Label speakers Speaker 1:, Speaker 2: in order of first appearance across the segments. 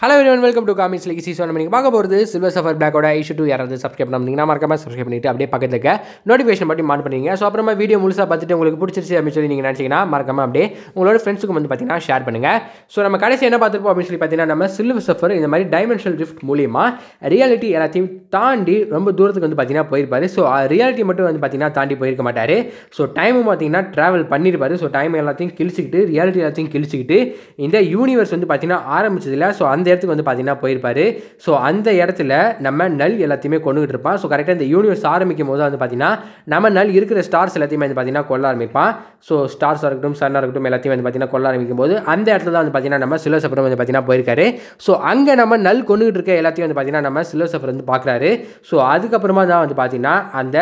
Speaker 1: hello வெல்வன் welcome to comics league season நீங்கள் பார்க்க போகிறது சில்வர் சஃபர் பிளாக்கோட இஷ்யூ டூ யாராவது சப்ஸ்கிரைப் பண்ணிங்கன்னா மறக்காம சப்ஸ்கிரைப் பண்ணிட்டு அப்படியே பக்கத்துக்கு நோட்டிஃபிகேஷன் மட்டும் மாட் பண்ணிங்க ஸோ அப்புறமா வீடியோ முழுசாக பார்த்துட்டு உங்களுக்கு பிடிச்சிருச்சு அப்படின்னு சொல்லி நீங்கள் நினச்சிங்கன்னா மறக்காம அப்படியே உங்களோட ஃப்ரெண்ட்ஸுக்கு வந்து பார்த்தீங்கன்னா ஷேர் பண்ணுங்கள் ஸோ நம்ம கடைசி என்ன பார்த்துருப்போம் அப்படின்னு சொல்லி பார்த்தீங்கன்னா நம்ம சில்வர் சஃபர் இந்த மாதிரி டைமென்ஷனல் ரிஃப்ட் மூலியமா ரியாலிட்டி எல்லாத்தையும் தாண்டி ரொம்ப தூரத்துக்கு வந்து பார்த்தீங்கன்னா போயிருப்பார் ஸோ ரியாலிட்டி மட்டும் வந்து பார்த்தீங்கன்னா தாண்டி போயிருக்க மாட்டார் ஸோ டைமும் பார்த்தீங்கன்னா ட்ராவல் பண்ணியிருப்பாரு ஸோ டைம் எல்லாத்தையும் கிழிச்சிக்கிட்டு ரியாலிட்டி எல்லாத்தையும் கிழிச்சிக்கிட்டு இந்த யூனிவர்ஸ் வந்து பார்த்தீங்கன்னா ஆரம்பிச்சதில்ல ஸோ அந்த இடத்துக்கு வந்து பார்த்தீங்கன்னா போயிருப்பார் ஸோ அந்த இடத்துல நம்ம நல் எல்லாத்தையுமே கொண்டுகிட்டு இருப்பான் ஸோ கரெக்டாக இந்த யூனிவர்ஸ் ஆரம்பிக்கும் போது வந்து பார்த்தீங்கன்னா நம்ம நல் இருக்கிற ஸ்டார்ஸ் எல்லாத்தையுமே வந்து பார்த்தீங்கன்னா கொள்ள ஆரம்பிப்பான் ஸோ ஸ்டார்ஸாக இருக்கட்டும் சன்னாக இருக்கட்டும் எல்லாத்தையும் வந்து பார்த்தீங்கன்னா கொள்ள ஆரம்பிக்கும் போது அந்த இடத்துல தான் வந்து பார்த்தீங்கன்னா நம்ம சிலோசபரம் வந்து பார்த்தீங்கன்னா போயிருக்காரு ஸோ அங்கே நம்ம நல் கொண்டுகிட்டு இருக்க எல்லாத்தையும் வந்து பார்த்தீங்கன்னா நம்ம சிலோசபர் வந்து பார்க்குறாரு ஸோ அதுக்கப்புறமா தான் வந்து பார்த்தீங்கன்னா அந்த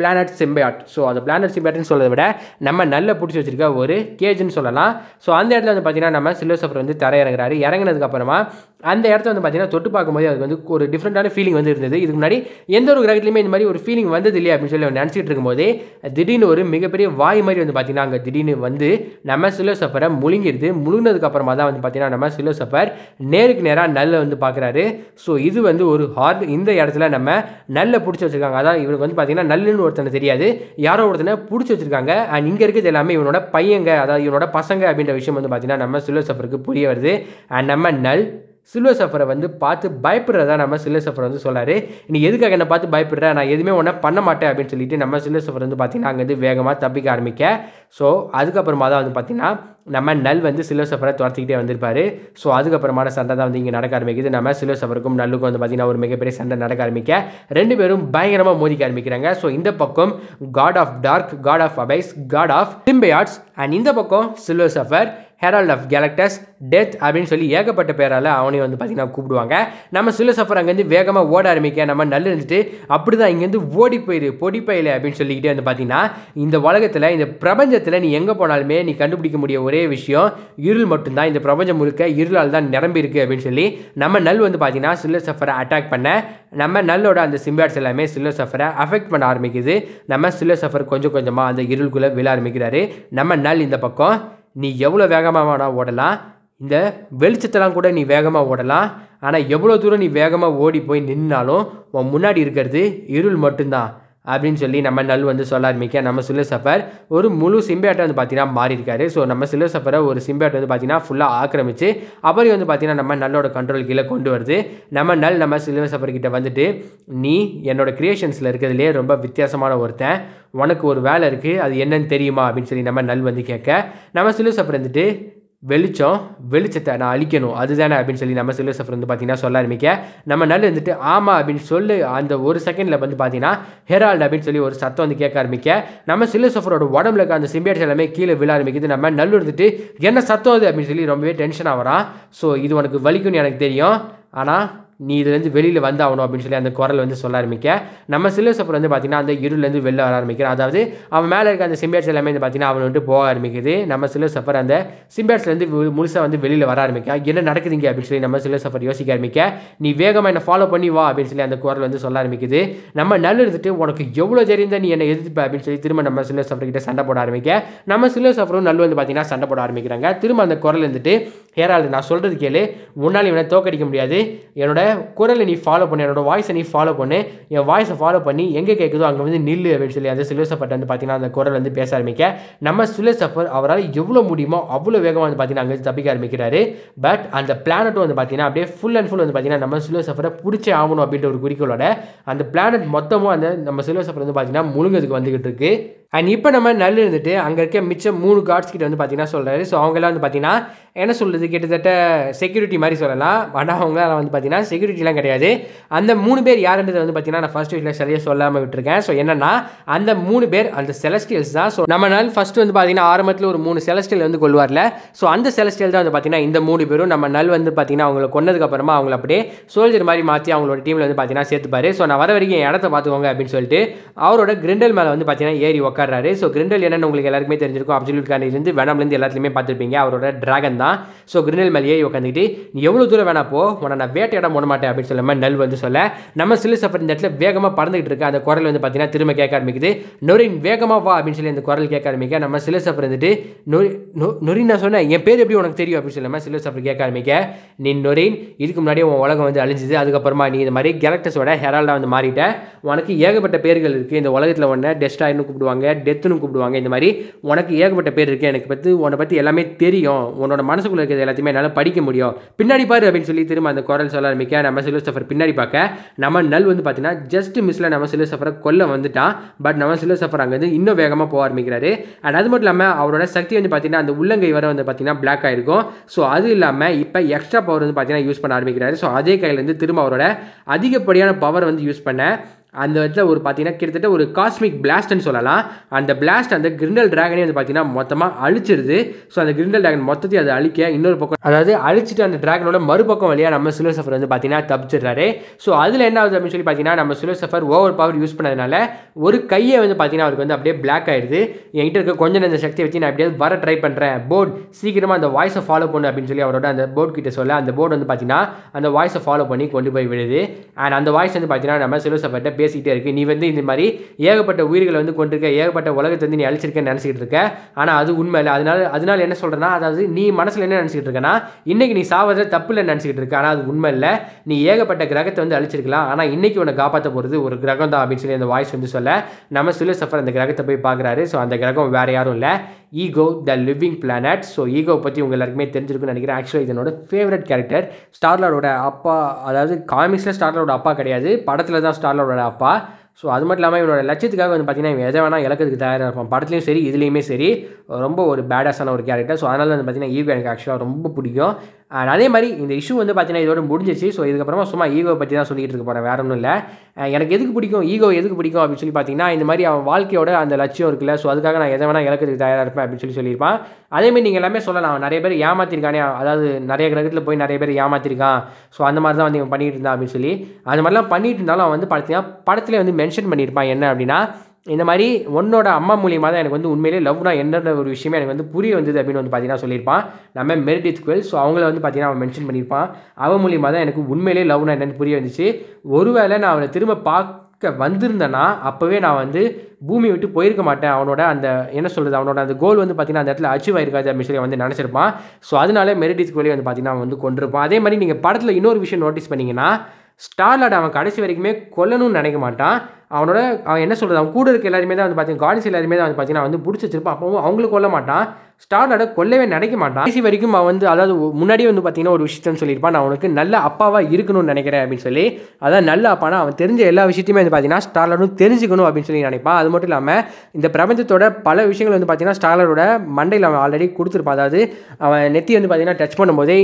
Speaker 1: பிளானட் சிம்பயாட் ஸோ அந்த பிளானட் சிம்பியாட்னு சொல்கிறத விட நம்ம நல்ல பிடிச்சி வச்சிருக்க ஒரு கேஜ்னு சொல்லலாம் ஸோ அந்த இடத்துல வந்து பார்த்திங்கன்னா நம்ம சிலோசஃபர் வந்து தர இறங்குறாரு இறங்கினதுக்கப்புறமா அந்த இடத்த வந்து பார்த்திங்கன்னா தொட்டு பார்க்கும்போது அது வந்து ஒரு டிஃப்ரெண்ட்டான ஃபீலிங் வந்து இருந்தது இதுக்கு முன்னாடி எந்த ஒரு கிரகத்துலையுமே இந்த மாதிரி ஒரு ஃபீலிங் வந்தது இல்லையா அப்படின்னு சொல்லி நினச்சிட்டு இருக்கும்போது திடீர்னு ஒரு மிகப்பெரிய வாய் மாதிரி வந்து பார்த்திங்கன்னா அங்கே திடீர்னு வந்து நம்ம சிலோசஃபரை முழுங்கிடுது முழுங்கினதுக்கப்புறமா தான் வந்து பார்த்திங்கன்னா நம்ம சிலோசஃபர் நேருக்கு நேராக நல்ல வந்து பார்க்குறாரு ஸோ இது வந்து ஒரு ஹார்ட் இந்த இடத்துல நம்ம நல்ல பிடிச்சி வச்சுருக்காங்க அதான் இவருக்கு வந்து பார்த்திங்கன்னா நல்லுன்னு ஒருத்தனை தெரியாது யாரோ ஒருத்தனை பிடிச்சி வச்சிருக்காங்க அண்ட் இங்கே இருக்கிறது எல்லாமே இவனோட பையங்க அதாவது இவனோட பசங்க அப்படின்ற விஷயம் வந்து பார்த்தீங்கன்னா நம்ம சிலோசஃபருக்கு புரிய வருது அண்ட் நம்ம நல் சில்வர் சஃபரை வந்து பார்த்து பயப்படுறதா நம்ம சில்வர் சஃபர் வந்து சொல்கிறாரு நீ எதுக்காக என்ன பார்த்து பயப்படுற நான் எதுவுமே ஒன்றா பண்ண மாட்டேன் அப்படின்னு சொல்லிட்டு நம்ம சில்வர் சஃபர் வந்து பார்த்திங்கன்னா வந்து வேகமாக தப்பிக்க ஆரம்பிக்க ஸோ அதுக்கப்புறமா தான் வந்து பார்த்திங்கன்னா நம்ம நல் வந்து சில்வர் சஃபரை துரத்திக்கிட்டே வந்திருப்பார் ஸோ அதுக்கப்புறமான சண்டை தான் வந்து இங்கே நடக்க ஆரம்பிக்குது நம்ம சில்வர் சஃபருக்கும் நல்லுக்கும் வந்து பார்த்திங்கன்னா ஒரு மிகப்பெரிய சண்டை நடக்க ஆரம்பிக்க ரெண்டு பேரும் பயங்கரமாக மோதிக்க ஆரம்பிக்கிறாங்க ஸோ இந்த பக்கம் god of dark god of abyss god of arts and இந்த பக்கம் silver surfer herald of Galactus death அப்படின்னு சொல்லி ஏகப்பட்ட பேரால் அவனையும் வந்து பார்த்திங்கன்னா கூப்பிடுவாங்க நம்ம சஃபர் அங்கேருந்து வேகமாக ஓட ஆரம்பிக்க நம்ம நல்ல இருந்துட்டு அப்படி தான் இங்கேருந்து ஓடி போயிரு பொடி பயில அப்படின்னு சொல்லிக்கிட்டே வந்து பார்த்திங்கன்னா இந்த உலகத்தில் இந்த பிரபஞ்சத்தில் நீ எங்கே போனாலுமே நீ கண்டுபிடிக்க முடிய ஒரே விஷயம் இருள் மட்டும்தான் இந்த பிரபஞ்சம் முழுக்க இருளால் தான் நிரம்பியிருக்கு அப்படின்னு சொல்லி நம்ம நல் வந்து பார்த்திங்கன்னா சஃபரை அட்டாக் பண்ண நம்ம நல்லோட அந்த சிம்பேட்ஸ் எல்லாமே சஃபரை அஃபெக்ட் பண்ண ஆரம்பிக்குது நம்ம சஃபர் கொஞ்சம் கொஞ்சமாக அந்த இருளுக்குள்ளே விழ ஆரம்பிக்கிறாரு நம்ம நல் இந்த பக்கம் நீ எவ்வளோ வேகமாக வேணால் ஓடலாம் இந்த வெளிச்சத்தெல்லாம் கூட நீ வேகமாக ஓடலாம் ஆனால் எவ்வளோ தூரம் நீ வேகமாக ஓடி போய் நின்னாலும் உன் முன்னாடி இருக்கிறது இருள் மட்டும்தான் அப்படின்னு சொல்லி நம்ம நல் வந்து சொல்ல ஆரம்பிக்க நம்ம சிலோசபர் ஒரு முழு சிம்பியாட்டை வந்து பார்த்தீங்கன்னா மாறியிருக்காரு ஸோ நம்ம சிலோசபரை ஒரு சிம்பேட்டை வந்து பார்த்தீங்கன்னா ஃபுல்லாக ஆக்கிரமிச்சு அப்புறம் வந்து பார்த்தீங்கன்னா நம்ம நல்லோட கண்ட்ரோல் கீழே கொண்டு வருது நம்ம நல் நம்ம சிலோசபர்கிட்ட வந்துட்டு நீ என்னோட கிரியேஷன்ஸில் இருக்கிறதுலே ரொம்ப வித்தியாசமான ஒருத்தன் உனக்கு ஒரு வேலை இருக்குது அது என்னன்னு தெரியுமா அப்படின்னு சொல்லி நம்ம நல் வந்து கேட்க நம்ம சிலோசபர் வந்துட்டு வெளிச்சம் வெளிச்சத்தை நான் அழிக்கணும் அதுதானே அப்படின்னு சொல்லி நம்ம சிலோசஃபர் வந்து பார்த்தீங்கன்னா சொல்ல ஆரம்பிக்க நம்ம நல்ல இருந்துட்டு ஆமாம் அப்படின்னு சொல்லி அந்த ஒரு செகண்டில் வந்து பார்த்தீங்கன்னா ஹெரால்டு அப்படின்னு சொல்லி ஒரு சத்தம் வந்து கேட்க ஆரம்பிக்க நம்ம சிலோசஃபரோட உடம்புல இருக்க அந்த சிம்பியாட்ஸ் எல்லாமே கீழே விழ ஆரம்பிக்குது நம்ம நல்லு இருந்துட்டு என்ன சத்தம் அது அப்படின்னு சொல்லி ரொம்பவே டென்ஷன் ஆகிறான் ஸோ இது உனக்கு வலிக்கும்னு எனக்கு தெரியும் ஆனால் நீ இதுலேருந்து வெளியில் வந்து ஆகணும் அப்படின்னு சொல்லி அந்த குரல் வந்து சொல்ல ஆரம்பிக்க நம்ம சிலோசப்பர் வந்து பார்த்திங்கன்னா அந்த இருலேருந்து வெளில வர ஆரம்பிக்கிறான் அதாவது அவன் மேலே இருக்க அந்த சிம்பேட்ஸ் எல்லாமே வந்து பார்த்திங்கன்னா அவன் வந்துட்டு போக ஆரம்பிக்குது நம்ம சிலோசப்பர் அந்த சிம்பியாட்ஸ்லேருந்து முழுசாக வந்து வெளியில் வர ஆரம்பிக்கா என்ன நடக்குதுங்க அப்படின்னு சொல்லி நம்ம சிலோசப்பர் யோசிக்க ஆரம்பிக்க நீ வேகமாக என்னை ஃபாலோ பண்ணி வா அப்படின்னு சொல்லி அந்த குரல் வந்து சொல்ல ஆரம்பிக்குது நம்ம நல்ல இருந்துட்டு உனக்கு எவ்வளோ தெரிந்த நீ என்னை எதிர்ப்ப அப்படின்னு சொல்லி திரும்ப நம்ம கிட்ட சண்டை போட ஆரம்பிக்க நம்ம சிலோசப்பரும் நல்லு வந்து பார்த்திங்கன்னா சண்டை போட ஆரம்பிக்கிறாங்க திரும்ப அந்த குரல் இருந்துட்டு ஹேரால் நான் சொல்கிறது கேளு முன்னாள் இவனை தோக்கடிக்க முடியாது என்னோட குரலை நீ ஃபாலோ பண்ணு என்னோடய வாய்ஸை நீ ஃபாலோ பண்ணு என் வாய்ஸை ஃபாலோ பண்ணி எங்கே கேட்குதோ அங்கே வந்து நில்லு அப்படின்னு சொல்லி அந்த சிலுவசப்பட்ட வந்து பார்த்தீங்கன்னா அந்த குரல் வந்து பேச ஆரம்பிக்க நம்ம சிலோசஃபர் அவரால் எவ்வளோ முடியுமோ அவ்வளோ வேகமாக வந்து பார்த்தீங்கன்னா அங்கே தப்பிக்க ஆரம்பிக்கிறாரு பட் அந்த பிளானட்டும் வந்து பார்த்தீங்கன்னா அப்படியே ஃபுல் அண்ட் ஃபுல் வந்து பார்த்தீங்கன்னா நம்ம சிலோசஃபரை பிடிச்சே ஆகணும் அப்படின்ற ஒரு குறிக்கோளோட அந்த பிளானட் மொத்தமும் அந்த நம்ம சிலோசஃபர் வந்து பார்த்தீங்கன்னா முழுங்கிறதுக்கு வந்துக்கிட்டு இருக்குது அண்ட் இப்போ நம்ம நல்ல இருந்துட்டு அங்கே இருக்க மிச்சம் மூணு கார்ட்ஸ் கிட்ட வந்து பார்த்தீங்கன்னா சொல்கிறாரு ஸோ அவங்களாம் வந்து பார்த்தீங்கன்னா என்ன சொல்கிறது கிட்டத்தட்ட செக்யூரிட்டி மாதிரி சொல்லலாம் ஆனால் அவங்களாம் வந்து பார்த்தீங்கன்னா செக்யூரிட்டிலாம் கிடையாது அந்த மூணு பேர் யாருன்றது வந்து பார்த்தீங்கன்னா நான் ஃபஸ்ட் வீட்டில் சரியாக சொல்லாமல் விட்டுருக்கேன் ஸோ என்னென்னா அந்த மூணு பேர் அந்த செலஸ்டியல்ஸ் தான் ஸோ நம்ம நாள் ஃபஸ்ட்டு வந்து பார்த்தீங்கன்னா ஆரம்பத்தில் ஒரு மூணு செலஸ்டியல் வந்து கொள்வார்ல ஸோ அந்த செலஸ்டியல் தான் வந்து பார்த்தீங்கன்னா இந்த மூணு பேரும் நம்ம நல் வந்து பார்த்தீங்கன்னா அவங்கள கொண்டதுக்கப்புறமா அவங்கள அப்படியே சோல்ஜர் மாதிரி மாற்றி அவங்களோட டீமில் வந்து பார்த்தீங்கன்னா சேர்த்துப்பாரு ஸோ நான் வர வரைக்கும் இடத்த பார்த்துக்கோங்க அப்படின்னு சொல்லிட்டு அவரோட கிரிண்டல் மேலே வந்து பார்த்தீங்கன்னா ஏறி உட்காராரு ஸோ கிரிண்டல் என்னென்னு உங்களுக்கு எல்லாருக்குமே தெரிஞ்சிருக்கும் அப்சல்யூட் காண்டிலேருந்து வேணாம்லேருந்து எல்லாத்துலேயுமே பார்த்துருப்பீங்க அவரோட ட்ராகன் தான் ஸோ கிரிண்டல் மேலேயே உட்காந்துக்கிட்டு நீ எவ்வளோ தூரம் வேணா போ உன நான் வேட்டையாட போட மாட்டேன் அப்படின்னு சொல்லாமல் நெல் வந்து சொல்ல நம்ம சப்பர் இந்த இடத்துல வேகமாக பறந்துகிட்டு இருக்கு அந்த குரல் வந்து பார்த்தீங்கன்னா திரும்ப கேட்க ஆரம்பிக்குது நொரின் வேகமாக வா அப்படின்னு சொல்லி அந்த குரல் கேட்க ஆரம்பிக்க நம்ம சஃபர் வந்துட்டு நொரி நொரின் நான் சொன்னேன் என் பேர் எப்படி உனக்கு தெரியும் அப்படின்னு சில சஃபர் கேட்க ஆரம்பிக்க நீ நொரின் இதுக்கு முன்னாடி உன் உலகம் வந்து அழிஞ்சுது அதுக்கப்புறமா நீ இந்த மாதிரி கேரக்டர்ஸோட ஹெரால்டாக வந்து மாறிட்டேன் உனக்கு ஏகப்பட்ட பேர்கள் இருக்குது இந்த உலகத்தில் ஒன்று டெஸ்டாயின்னு கூப்பிடுவாங்க டெத்துன்னு கூப்பிடுவாங்க இந்த மாதிரி உனக்கு ஏகப்பட்ட பேர் இருக்குது எனக்கு பற்றி உன்னை பற்றி எல்லாமே தெரியும் உன்னோட மனசுக்குள்ளே இருக்கிறது எல்லாத்தையுமே என்னால் படிக்க முடியும் பின்னாடி பாரு அப்படின்னு சொல்லி திரும்ப அந்த குரல் சொல்ல ஆரம்பிக்க நம்ம சிலோசஃபர் பின்னாடி பார்க்க நம்ம நல் வந்து பார்த்தீங்கன்னா ஜஸ்ட் மிஸ்ஸில் நம்ம சிலோசஃபரை கொல்ல வந்துட்டான் பட் நம்ம சிலோசஃபர் அங்கேருந்து இன்னும் வேகமாக போக ஆரம்பிக்கிறாரு அண்ட் அது மட்டும் இல்லாமல் அவரோட சக்தி வந்து பார்த்தீங்கன்னா அந்த உள்ளங்கை வர வந்து பார்த்தீங்கன்னா பிளாக் ஆகிருக்கும் ஸோ அது இல்லாமல் இப்போ எக்ஸ்ட்ரா பவர் வந்து பார்த்தீங்கன்னா யூஸ் பண்ண ஆரம்பிக்கிறாரு ஸோ அதே கையிலேருந்து திரும்ப அவரோட அதிகப்படியான பவர் வந்து யூஸ் பண்ண அந்த இடத்துல ஒரு பார்த்தீங்கன்னா கிட்டத்தட்ட ஒரு காஸ்மிக் பிளாஸ்ட்னு சொல்லலாம் அந்த பிளாஸ்ட் அந்த கிரிண்டல் ட்ராகனே வந்து பார்த்தீங்கன்னா மொத்தமாக அழிச்சிருது ஸோ அந்த கிரிண்டல் ட்ராகன் மொத்தத்தையும் அதை அழிக்க இன்னொரு பக்கம் அதாவது அழிச்சிட்டு அந்த ட்ராகனோட மறுபக்கம் வழியாக நம்ம சஃபர் வந்து பார்த்தீங்கன்னா தப்பிச்சிடுறாரு ஸோ அதில் என்ன ஆகுது அப்படின்னு சொல்லி பார்த்தீங்கன்னா நம்ம சஃபர் ஓவர் பவர் யூஸ் பண்ணதுனால ஒரு கையை வந்து பார்த்தீங்கன்னா அவருக்கு வந்து அப்படியே பிளாக் ஆயிடுது என்கிட்ட இருக்க கொஞ்சம் அந்த சக்தியை வச்சு நான் அப்படியே வர ட்ரை பண்ணுறேன் போர்டு சீக்கிரமாக அந்த வாய்ஸை ஃபாலோ பண்ணு அப்படின்னு சொல்லி அவரோட அந்த போர்டு கிட்ட சொல்ல அந்த போர்டு வந்து பார்த்தீங்கன்னா அந்த வாய்ஸை ஃபாலோ பண்ணி கொண்டு போய் விடுது அண்ட் அந்த வாய்ஸ் வந்து பார்த்தீங்கன்னா நம்ம சிலோசஃபர்கிட்ட பேசிக்கிட்டே இருக்குது நீ வந்து இந்த மாதிரி ஏகப்பட்ட உயிர்களை வந்து கொண்டிருக்க ஏகப்பட்ட உலகத்தை வந்து நீ அழிச்சிருக்கேன்னு நினச்சிக்கிட்டு இருக்க ஆனால் அது உண்மை இல்லை அதனால அதனால என்ன சொல்கிறேன்னா அதாவது நீ மனசில் என்ன நினச்சிக்கிட்டு இருக்கனா இன்றைக்கி நீ சாவதில் தப்பு இல்லைன்னு நினச்சிக்கிட்டு இருக்க ஆனால் அது உண்மை இல்லை நீ ஏகப்பட்ட கிரகத்தை வந்து அழிச்சிருக்கலாம் ஆனால் இன்றைக்கி உன்னை காப்பாற்ற போகிறது ஒரு கிரகம் தான் அப்படின்னு சொல்லி அந்த வாய்ஸ் வந்து சொல்ல நம்ம சுல சஃபர் அந்த கிரகத்தை போய் பார்க்குறாரு ஸோ அந்த கிரகம் வேறு யாரும் இல்லை Ego the living planet so Ego பற்றி உங்கள் எல்லாருக்குமே தெரிஞ்சிருக்குன்னு நினைக்கிறேன் ஆக்சுவலி இதனோட ஃபேவரட் கேரக்டர் ஸ்டார்லாரோட அப்பா அதாவது காமிக்ஸில் ஸ்டார்லாரோட அப்பா கிடையாது படத்தில் தான் ஸ்டார்லாரோட அப்பா ஸோ அது மட்டும் இல்லாமல் இவனோட லட்சியத்துக்காக வந்து பார்த்தீங்கன்னா இவன் எதை வேணால் இலக்கிறதுக்கு தயாராக இருப்பான் படத்துலையும் சரி இதுலேயுமே சரி ரொம்ப ஒரு பேடாஸான ஒரு கேரக்டர் ஸோ அதனால் வந்து பார்த்தீங்கன்னா ஈகோ எனக்கு ஆக்சுவலாக ரொம்ப பிடிக்கும் அண்ட் அதே மாதிரி இந்த இஷ்யூ வந்து பார்த்தீங்கன்னா இதோட முடிஞ்சிச்சு ஸோ இதுக்கப்புறமா சும்மா ஈகோ பற்றி தான் சொல்லிகிட்டு இருக்க போகிறேன் வேற ஒன்றும் இல்லை எனக்கு எதுக்கு பிடிக்கும் ஈகோ எதுக்கு பிடிக்கும் அப்படின்னு சொல்லி பார்த்தீங்கன்னா இந்த மாதிரி அவன் வாழ்க்கையோட அந்த லட்சியம் இருக்குல்ல ஸோ அதுக்காக நான் எதை வேணால் இலக்கத்துக்கு தயாராக இருப்பேன் அப்படின்னு சொல்லி சொல்லியிருப்பான் அதேமாதிரி நீங்கள் எல்லாமே சொல்லலாம் நிறைய பேர் ஏமாத்திருக்கானே அதாவது நிறைய கிரகத்தில் போய் நிறைய பேர் ஏமாத்திருக்கான் ஸோ அந்த மாதிரி தான் வந்து இவன் பண்ணிகிட்டு இருந்தான் அப்படின்னு சொல்லி அந்த மாதிரிலாம் பண்ணிட்டு இருந்தாலும் அவன் வந்து பார்த்தீங்கன்னா படத்துலேயே வந்து மென்ஷன் பண்ணியிருப்பான் என்ன அப்படின்னா இந்த மாதிரி உன்னோட அம்மா மூலியமாக தான் எனக்கு வந்து உண்மையிலே லவ்னா என்னென்ன ஒரு விஷயமே எனக்கு வந்து புரிய வந்தது அப்படின்னு வந்து பார்த்தீங்கன்னா சொல்லியிருப்பான் நம்ம மெரிடித் குவெல் ஸோ அவங்கள வந்து பார்த்தீங்கன்னா அவன் மென்ஷன் பண்ணியிருப்பான் அவன் மூலியமாக தான் எனக்கு உண்மையிலே லவ்னா என்னென்னு புரிய வந்துச்சு ஒருவேளை நான் அவனை திரும்ப பார்க்க வந்திருந்தேன்னா அப்போவே நான் வந்து பூமி விட்டு போயிருக்க மாட்டேன் அவனோட அந்த என்ன சொல்கிறது அவனோட அந்த கோல் வந்து பார்த்தீங்கன்னா அந்த இடத்துல அச்சீவ் ஆயிருக்காது சொல்லி வந்து நினச்சிருப்பான் ஸோ அதனால மெரிடித் குவெலி வந்து பார்த்தீங்கன்னா அவன் வந்து கொண்டிருப்பான் அதே மாதிரி நீங்கள் படத்தில் இன்னொரு விஷயம் நோட்டீஸ் பண்ணிங்கன்னா ஸ்டார்லாட் அவன் கடைசி வரைக்குமே கொல்லணும்னு நினைக்க மாட்டான் அவனோட அவன் என்ன சொல்கிறது அவன் கூட இருக்க எல்லாருமே தான் வந்து பார்த்தீங்கன்னா காலிஸ் எல்லாருமே தான் வந்து பார்த்தீங்கன்னா வந்து பிடிச்சி வச்சிருப்பான் அப்பவும் அவங்களும் கொல்ல மாட்டான் ஸ்டார்டோட கொல்லவே நினைக்க மாட்டான் கடைசி வரைக்கும் அவன் வந்து அதாவது முன்னாடி வந்து பார்த்தீங்கன்னா ஒரு விஷயத்தன்னு சொல்லியிருப்பான் நான் அவனுக்கு நல்ல அப்பாவாக இருக்கணும்னு நினைக்கிறேன் அப்படின்னு சொல்லி அதான் நல்ல அப்பானா அவன் தெரிஞ்ச எல்லா விஷயத்தையுமே வந்து பார்த்தீங்கன்னா ஸ்டார்லரும் தெரிஞ்சுக்கணும் அப்படின்னு சொல்லி நினைப்பான் அது மட்டும் இல்லாமல் இந்த பிரபஞ்சத்தோட பல விஷயங்கள் வந்து பார்த்தீங்கன்னா ஸ்டார்லரோட மண்டையில் அவன் ஆல்ரெடி கொடுத்துருப்பான் அதாவது அவன் நெத்தி வந்து பார்த்தீங்கன்னா டச் பண்ணும்போதே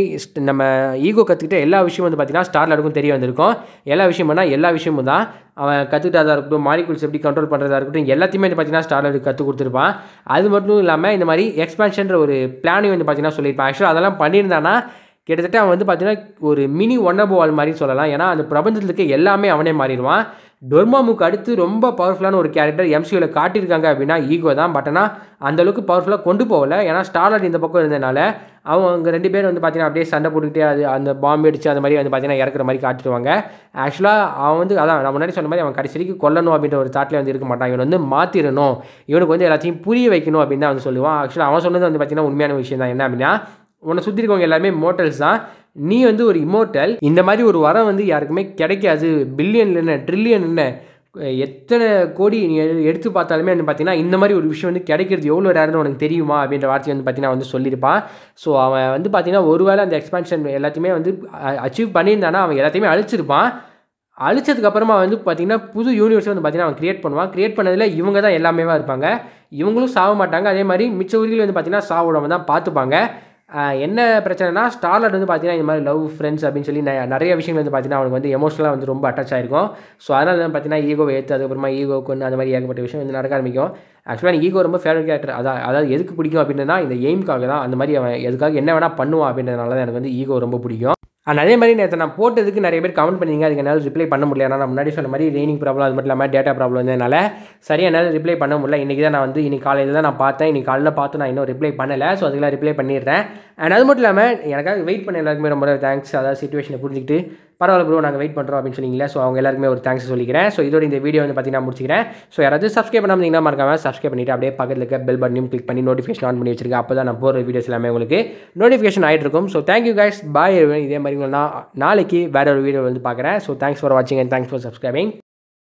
Speaker 1: நம்ம ஈகோ கற்றுக்கிட்ட எல்லா விஷயமும் வந்து பார்த்தீங்கன்னா ஸ்டார்லருக்கும் தெரிய வந்திருக்கும் எல்லா பண்ணால் எல்லா விஷயமும் தான் அவன் கற்றுக்கிட்டதாக இருக்கட்டும் மாலிகுல்ஸ் எப்படி கண்ட்ரோல் பண்ணுறதா இருக்கட்டும் எல்லாத்தையுமே வந்து பார்த்தீங்கன்னா ஸ்டார்லருக்கு கற்றுக் கொடுத்துருப்பான் அது மட்டும் இல்லாமல் இந்த மாதிரி எக்ஸ்பான்ஷன்ற ஒரு பிளானையும் வந்து பார்த்தீங்கன்னா சொல்லியிருப்பான் ஆக்சுவலாக அதெல்லாம் பண்ணியிருந்தானா கிட்டத்தட்ட அவன் வந்து பார்த்தீங்கன்னா ஒரு மினி ஒன்னபோவால் மாதிரி சொல்லலாம் ஏன்னா அந்த பிரபஞ்சத்துக்கு எல்லாமே அவனே மாறிடுவான் டொர்மாமுக்கு அடுத்து ரொம்ப பவர்ஃபுல்லான ஒரு கேரக்டர் எம்சியூவில் காட்டியிருக்காங்க அப்படின்னா ஈகோ தான் பட் ஆனால் அந்தளவுக்கு பவர்ஃபுல்லாக கொண்டு போகலை ஏன்னா ஸ்டார்லாட் இந்த பக்கம் இருந்ததுனால அவங்க ரெண்டு பேரும் வந்து பார்த்தீங்கன்னா அப்படியே சண்டை போட்டுக்கிட்டே அது அந்த பாம்பு அடித்து அந்த மாதிரி வந்து பார்த்தீங்கன்னா இறக்குற மாதிரி காட்டிடுவாங்க ஆக்சுவலாக அவன் வந்து அதான் நான் முன்னாடி சொன்ன மாதிரி அவன் கடைசி வரைக்கும் கொல்லணும் அப்படின்ற ஒரு தாட்டில் வந்து இருக்க மாட்டான் இவன் வந்து மாற்றிடணும் இவனுக்கு வந்து எல்லாத்தையும் புரிய வைக்கணும் அப்படின்னு தான் வந்து சொல்லுவான் ஆக்சுவலாக அவன் சொன்னது வந்து பார்த்தீங்கன்னா உண்மையான விஷயம் தான் என்ன அப்படின்னா உன்னை சுற்றி இருக்கவங்க எல்லாருமே மோட்டல்ஸ் தான் நீ வந்து ஒரு இமோட்டல் இந்த மாதிரி ஒரு வரம் வந்து யாருக்குமே கிடைக்காது பில்லியன் என்ன ட்ரில்லியன் என்ன எத்தனை கோடி நீ எடுத்து பார்த்தாலுமே வந்து பார்த்தீங்கன்னா இந்த மாதிரி ஒரு விஷயம் வந்து கிடைக்கிறது எவ்வளோ ரேர்னு உனக்கு தெரியுமா அப்படின்ற வார்த்தை வந்து பார்த்தீங்கன்னா வந்து சொல்லியிருப்பான் ஸோ அவன் வந்து பார்த்தீங்கன்னா ஒருவேளை அந்த எக்ஸ்பான்ஷன் எல்லாத்தையுமே வந்து அச்சீவ் பண்ணியிருந்தானா அவன் எல்லாத்தையுமே அழிச்சிருப்பான் அழிச்சதுக்கப்புறமா வந்து பார்த்திங்கன்னா புது யூனிவர்ஸ் வந்து பார்த்திங்கன்னா அவன் க்ரியேட் பண்ணுவான் க்ரியேட் பண்ணதில் இவங்க தான் எல்லாமே இருப்பாங்க இவங்களும் சாக மாட்டாங்க அதே மாதிரி மிச்ச உயிர்கள் வந்து பார்த்திங்கன்னா சாவுடவன் தான் பார்த்துப்பாங்க என்ன பிரச்சனைனா ஸ்டார்லட் வந்து பார்த்தீங்கன்னா இந்த மாதிரி லவ் ஃப்ரெண்ட்ஸ் அப்படின்னு சொல்லி நிறைய விஷயங்கள் வந்து பார்த்தீங்கன்னா அவனுக்கு வந்து எமோஷனலாக வந்து ரொம்ப அட்டாச் ஆகிருக்கும் ஸோ அதனால் வந்து பார்த்தீங்கன்னா ஈகோ ஏற்று அதுக்கப்புறமா ஈகோ கொண்டு அந்த மாதிரி ஏகப்பட்ட விஷயம் வந்து நடக்க ஆரம்பிக்கும் ஆக்சுவலாக எனக்கு ஈகோ ரொம்ப ஃபேவரட் கேரக்டர் அதான் அதாவது எதுக்கு பிடிக்கும் அப்படின்னா இந்த எய்ம்காக தான் அந்த மாதிரி அவன் எதுக்காக என்ன வேணால் பண்ணுவான் அப்படின்றதுனால தான் எனக்கு வந்து ஈகோ ரொம்ப பிடிக்கும் அண்ட் அதே மாதிரி நேற்று நான் போட்டதுக்கு நிறைய பேர் கமெண்ட் பண்ணிங்க அதுக்கு என்னால் ரிப்ளை பண்ண முடியல ஏன்னா நான் முன்னாடி சொன்ன மாதிரி ரெய்னிங் ப்ராப்ளம் அது மட்டும் இல்லாமல் டேட்டா ப்ராப்ளம் இருந்ததுனால சரியாக என்னால் ரிப்ளை பண்ண முடியல இன்றைக்கி தான் நான் வந்து இன்றைக்கி காலையில் தான் நான் பார்த்தேன் இன்றைக்கி காலையில் பார்த்து நான் இன்னும் ரிப்ளை பண்ணலை ஸோ அதுக்கெல்லாம் ரிப்ளை பண்ணிடுறேன் அண்ட் அது மட்டும் இல்லாமல் எனக்காக வெயிட் பண்ண எல்லாருக்குமே ரொம்ப தேங்க்ஸ் அதாவது சுச்சுவேஷனை புரிஞ்சுட்டு பரவாயில்ல ப்ரோ நாங்கள் வெயிட் பண்ணுறோம் அப்படின்னு சொன்னீங்களே ஸோ அவங்க எல்லாருக்குமே ஒரு தேங்க்ஸ் சொல்லிக்கிறேன் ஸோ இதோட இந்த வீடியோ வந்து பார்த்தீங்கன்னா முடிச்சிக்கிறேன் ஸோ யாராவது சப்ஸ்கிரைப் பண்ணாமல் மறக்காம சப்ஸ்கிரைப் பண்ணிவிட்டு அப்படியே பக்கத்தில் இருக்க பெல் பட்டனையும் கிளிக் பண்ணி நோட்டிஃபிகேஷன் ஆன் பண்ணி வச்சிருக்கேன் அப்போ தான் நான் போகிற வீடியோஸ் எல்லாமே உங்களுக்கு நோட்டிஃபிகேஷன் ஆகிட்டு இருக்கும் ஸோ தேங்க்யூ கைஸ் பாய் இதே மாதிரி நான் நாளைக்கு வேறு ஒரு வீடியோ வந்து பார்க்குறேன் ஸோ தேங்க்ஸ் ஃபார் வாட்சிங் அண்ட் தேங்க்ஸ் ஃபார் சப்ஸ்கிரைபிங்